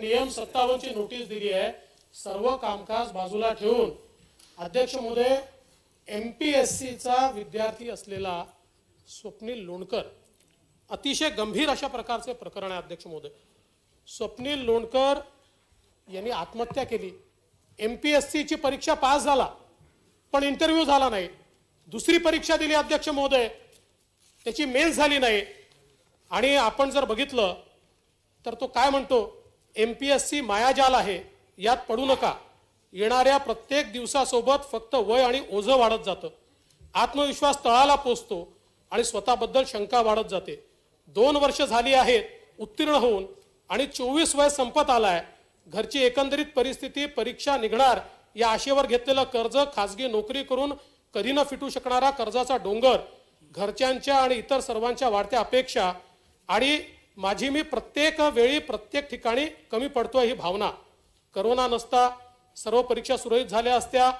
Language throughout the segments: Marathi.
नियम ची नोटीस दिली आहे सर्व कामकाज बाजूला ठेवून अध्यक्ष मोदय एम पी एस विद्यार्थी असलेला स्वप्नील लोणकर अतिशय गंभीर अशा प्रकारचे प्रकरण आहे अध्यक्ष महोदय स्वप्नील लोणकर यांनी आत्महत्या केली एम पी एस परीक्षा पास झाला पण इंटरव्ह्यू झाला नाही दुसरी परीक्षा दिली अध्यक्ष महोदय त्याची मेल झाली नाही आणि आपण जर बघितलं तर तो काय म्हणतो एम पी एस सी मायाजाल आहे यात पडू नका येणाऱ्या प्रत्येक दिवसासोबत फक्त वय आणि ओझं वाढत जातं आत्मविश्वास तळाला पोचतो आणि स्वतःबद्दल शंका वाढत जाते दोन वर्ष झाली आहेत उत्तीर्ण होऊन आणि चोवीस वय संपत आलाय घरची एकंदरीत परिस्थिती परीक्षा निघणार या आशेवर घेतलेलं कर्ज खाजगी नोकरी करून कधी न फिटू शकणारा कर्जाचा डोंगर घरच्यांच्या आणि इतर सर्वांच्या वाढत्या अपेक्षा आणि माझी मी प्रत्येक वेळी प्रत्येक ठिकाणी कमी पडतो ही भावना करोना नसता सर्व परीक्षा सुरळीत झाल्या असत्या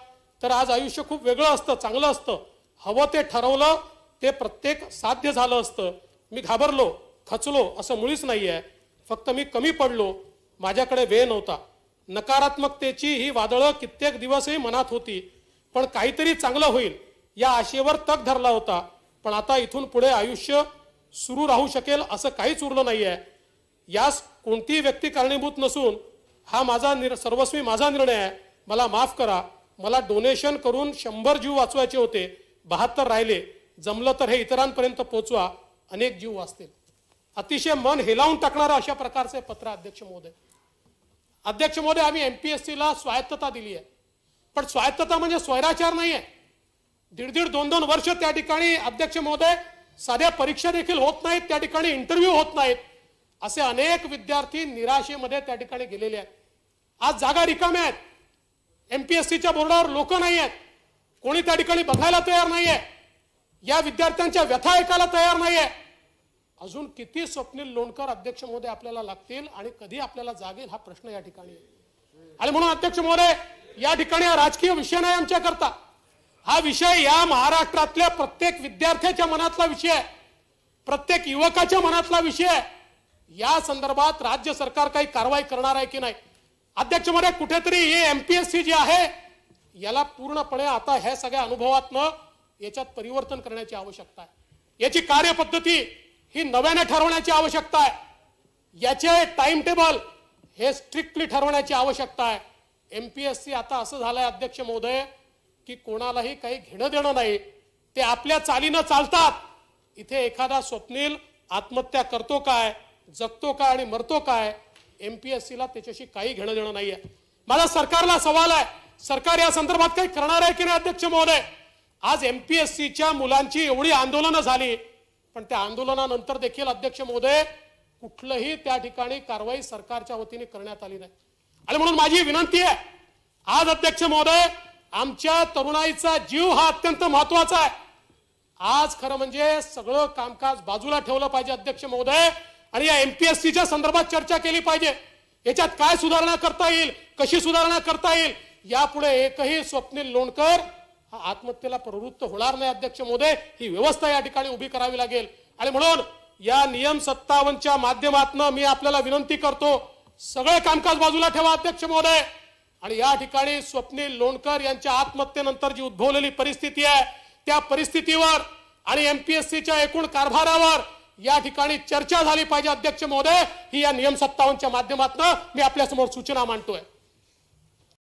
तर आज आयुष्य खूप वेगळं असतं चांगलं असतं हवं ते ठरवलं ते प्रत्येक साध्य झालं असतं मी घाबरलो खचलो असं मुळीच नाही आहे फक्त मी कमी पडलो माझ्याकडे वेळ नव्हता नकारात्मकतेची ही वादळं कित्येक दिवसही मनात होती पण काहीतरी चांगलं होईल या आशेवर तग धरला होता पण आता इथून पुढे आयुष्य सुरू राहू शकेल असं काहीच उरलं नाही आहे यास कोणतीही व्यक्ती कारणीभूत नसून हा माझा सर्वस्वी माझा निर्णय आहे मला माफ करा मला डोनेशन करून शंभर जीव वाचवायचे होते बहात्तर राहिले जमलं तर हे इतरांपर्यंत पोचवा अनेक जीव वाचतील अतिशय मन हेलावून टाकणारं अशा प्रकारचे पत्र अध्यक्ष महोदय अध्यक्ष महोदय आम्ही एम पी एस स्वायत्तता दिली आहे पण स्वायत्तता म्हणजे स्वैराचार नाही आहे दीड दीड दोन दोन वर्ष त्या ठिकाणी अध्यक्ष महोदय साध्या परीक्षा देखील होत नाहीत त्या ठिकाणी इंटरव्ह्यू होत नाहीत असे अनेक विद्यार्थी निराशेमध्ये त्या ठिकाणी गेलेले आहेत आज जागा रिकाम्या आहेत एम बोर्डावर लोक नाही आहेत कोणी त्या ठिकाणी बघायला तयार नाही आहे या विद्यार्थ्यांच्या व्यथा ऐकायला तयार नाही आहे अजून किती स्वप्नील लोणकर अध्यक्ष महोदय आपल्याला लागतील आणि कधी आपल्याला जागेल हा प्रश्न या ठिकाणी आणि म्हणून अध्यक्ष महोदय या ठिकाणी राजकीय विषय नाही आमच्याकरता हा विषय या महाराष्ट्रातल्या प्रत्येक विद्यार्थ्याच्या मनातला विषय आहे प्रत्येक युवकाच्या मनातला विषय आहे या संदर्भात राज्य सरकार काही कारवाई करणार आहे की नाही अध्यक्ष मध्ये कुठेतरी हे एमपीएससी जे आहे याला पूर्णपणे आता ह्या सगळ्या अनुभवातनं याच्यात परिवर्तन करण्याची आवश्यकता आहे याची कार्यपद्धती ही नव्याने ठरवण्याची आवश्यकता आहे याचे टाइम टेबल हे स्ट्रिक्टली ठरवण्याची आवश्यकता आहे एमपीएससी आता असं झालंय अध्यक्ष महोदय की कोणालाही काही घेणं देणं नाही ते आपल्या चालीनं चालतात इथे एखादा स्वप्नील आत्महत्या करतो काय जगतो काय आणि मरतो काय एम पी एस सीला त्याच्याशी काही घेणं देणं नाहीये मला माझा सरकारला सवाल आहे सरकार या संदर्भात काही करणार आहे की नाही अध्यक्ष महोदय आज एम पी एस सीच्या मुलांची एवढी आंदोलनं झाली पण त्या आंदोलनानंतर देखील अध्यक्ष महोदय कुठलंही त्या ठिकाणी कारवाई सरकारच्या वतीने करण्यात आली नाही आणि म्हणून माझी विनंती आहे आज अध्यक्ष महोदय आमच्या तरुणाईचा जीव हा अत्यंत महत्वाचा आहे आज खरं म्हणजे सगळं कामकाज बाजूला ठेवलं पाहिजे अध्यक्ष महोदय आणि या एमपीएससीच्या संदर्भात चर्चा केली पाहिजे याच्यात काय सुधारणा करता येईल कशी सुधारणा करता येईल यापुढे एकही स्वप्नील लोणकर हा आत्महत्येला प्रवृत्त होणार नाही अध्यक्ष महोदय ही व्यवस्था या ठिकाणी उभी करावी लागेल आणि म्हणून या नियम सत्तावनच्या माध्यमातून मी आपल्याला विनंती करतो सगळे कामकाज बाजूला ठेवा अध्यक्ष महोदय आणि या ठिकाणी स्वप्नील लोणकर यांच्या आत्महत्येनंतर जी उद्भवलेली परिस्थिती आहे त्या परिस्थितीवर आणि एमपीएससीच्या एकूण कारभारावर या ठिकाणी चर्चा झाली पाहिजे अध्यक्ष महोदय ही या नियम सत्तावनच्या माध्यमातून मी आपल्यासमोर सूचना मांडतोय